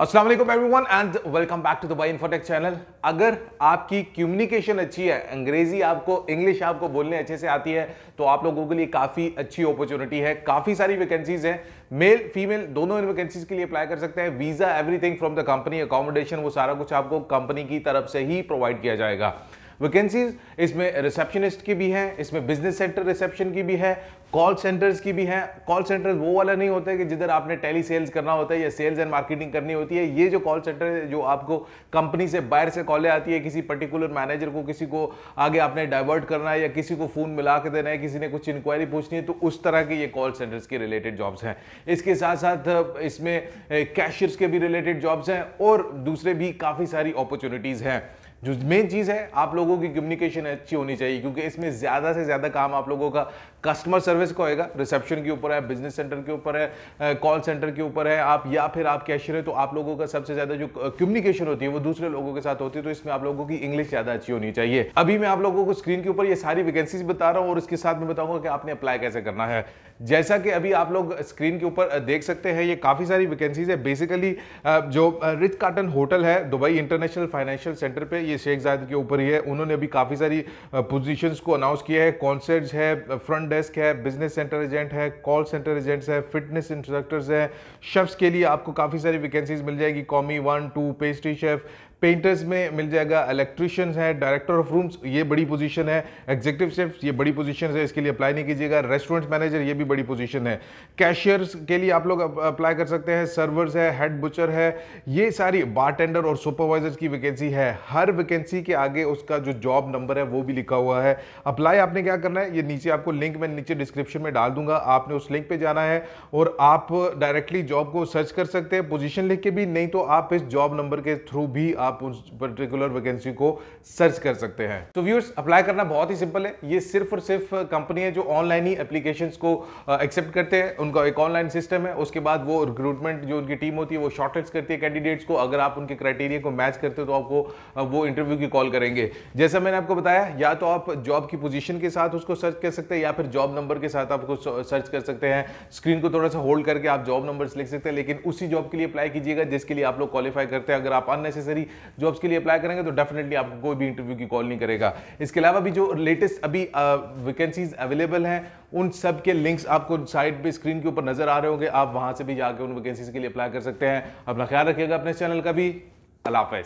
अस्सलाम वालेकुम everyone and welcome back to Dubai Infotech channel अगर आपकी कम्युनिकेशन अच्छी है अंग्रेजी आपको इंग्लिश आपको बोलने अच्छे से आती है तो आप लोगों के लिए काफ़ी अच्छी अपॉर्चुनिटी है काफ़ी सारी वैकेंसीज हैं मेल फीमेल दोनों इन वैकेंसीज के लिए अप्लाई कर सकते हैं visa everything from the company accommodation वो सारा कुछ आपको कंपनी की तरफ से ही प्रोवाइड किया जाएगा वैकेंसीज इसमें रिसेप्शनिस्ट की भी हैं इसमें बिजनेस सेंटर रिसेप्शन की भी है कॉल सेंटर्स की भी हैं कॉल सेंटर्स वो वाला नहीं होता है कि जिधर आपने टेली सेल्स करना होता है या सेल्स एंड मार्केटिंग करनी होती है ये जो कॉल सेंटर है जो आपको कंपनी से बाहर से कॉलें आती है किसी पर्टिकुलर मैनेजर को किसी को आगे आपने डाइवर्ट करना है या किसी को फ़ोन मिला के देना है किसी ने कुछ इंक्वायरी पूछनी है तो उस तरह के ये कॉल सेंटर्स के रिलेटेड जॉब्स हैं इसके साथ साथ इसमें कैशियर्स eh, के भी रिलेटेड जॉब्स हैं और दूसरे भी काफ़ी सारी अपॉर्चुनिटीज़ हैं जो मेन चीज़ है आप लोगों की कम्युनिकेशन अच्छी होनी चाहिए क्योंकि इसमें ज़्यादा से ज़्यादा काम आप लोगों का कस्टमर सर्विस का होएगा रिसेप्शन के ऊपर है बिजनेस सेंटर के ऊपर है कॉल सेंटर के ऊपर है आप या फिर आप कैशियर है तो आप लोगों का सबसे ज़्यादा जो कम्युनिकेशन होती है वो दूसरे लोगों के साथ होती है तो इसमें आप लोगों की इंग्लिश ज़्यादा अच्छी होनी चाहिए अभी मैं आप लोगों को स्क्रीन के ऊपर ये सारी वैकेंसीज बता रहा हूँ और इसके साथ मैं बताऊँगा कि आपने अप्लाई कैसे करना है जैसा कि अभी आप लोग स्क्रीन के ऊपर देख सकते हैं ये काफ़ी सारी वैकेंसीज है बेसिकली जो रिच कार्टन होटल है दुबई इंटरनेशनल फाइनेंशियल सेंटर पर ये शेख जायद के ऊपर ही है उन्होंने अभी काफ़ी सारी पोजीशंस को अनाउंस किया है कॉन्सर्ट्स है फ्रंट डेस्क है बिजनेस सेंटर एजेंट है कॉल सेंटर एजेंट्स है फिटनेस इंस्ट्रक्टर्स है शेफ्स के लिए आपको काफ़ी सारी वैकेंसीज मिल जाएगी commis one two pastry chef painters में मिल जाएगा इलेक्ट्रिशियंस है डायरेक्टर ऑफ रूम्स ये बड़ी पोजीशन है एग्जीक्यूटिव शेफ ये बड़ी पोजीशन है इसके लिए अप्लाई नहीं कीजिएगा रेस्टोरेंट मैनेजर ये भी बड़ी पोजीशन है कैशियर्स के लिए आप लोग अप्लाई कर सकते हैं सर्वर्स है हेड बुचर है ये सारी बार और सुपरवाइजर की वैकेंसी है हर वैकेंसी के आगे उसका जो जॉब नंबर है वो भी लिखा हुआ है अप्लाई आपने क्या करना है ये नीचे आपको लिंक मैं नीचे डिस्क्रिप्शन में डाल दूंगा आपने उस लिंक पर जाना है और आप डायरेक्टली जॉब को सर्च कर सकते हैं पोजिशन लिख के भी नहीं तो आप इस जॉब नंबर के थ्रू भी आप आप उस पर्टिकुलर वैकेंसी को सर्च कर सकते हैं तो व्यूअर्स अप्लाई करना बहुत ही सिंपल है ये सिर्फ और सिर्फ कंपनी है जो ऑनलाइन ही एप्लीकेशन को एक्सेप्ट करते हैं उनका एक ऑनलाइन सिस्टम है उसके बाद वो रिक्रूटमेंट जो उनकी टीम होती है वो शॉर्टलिस्ट करती है कैंडिडेट्स को अगर आप उनके क्राइटेरिया को मैच करते हो तो आपको वो इंटरव्यू की कॉल करेंगे जैसा मैंने आपको बताया या तो आप जॉब की पोजिशन के साथ उसको सर्च कर सकते हैं या फिर जॉब नंबर के साथ आपको सर्च कर सकते हैं स्क्रीन को थोड़ा सा होल्ड करके आप जॉब नंबर लिख सकते हैं लेकिन उसी जॉब के लिए अप्लाई कीजिएगा जिसके लिए आप लोग क्वालिफाई करते हैं अगर आप अननेसेसरी जॉब्स के लिए अप्लाई करेंगे तो डेफिनेटली आपको कोई भी इंटरव्यू की कॉल नहीं करेगा इसके अलावा भी जो लेटेस्ट अभी वैकेंसीज अवेलेबल हैं उन सब के लिंक्स आपको साइड पे स्क्रीन के ऊपर नजर आ रहे होंगे आप वहां से भी जाकर उन वैकेंसीज के लिए अप्लाई कर सकते हैं अपना ख्याल रखिएगा अपने चैनल का भी अलाफेज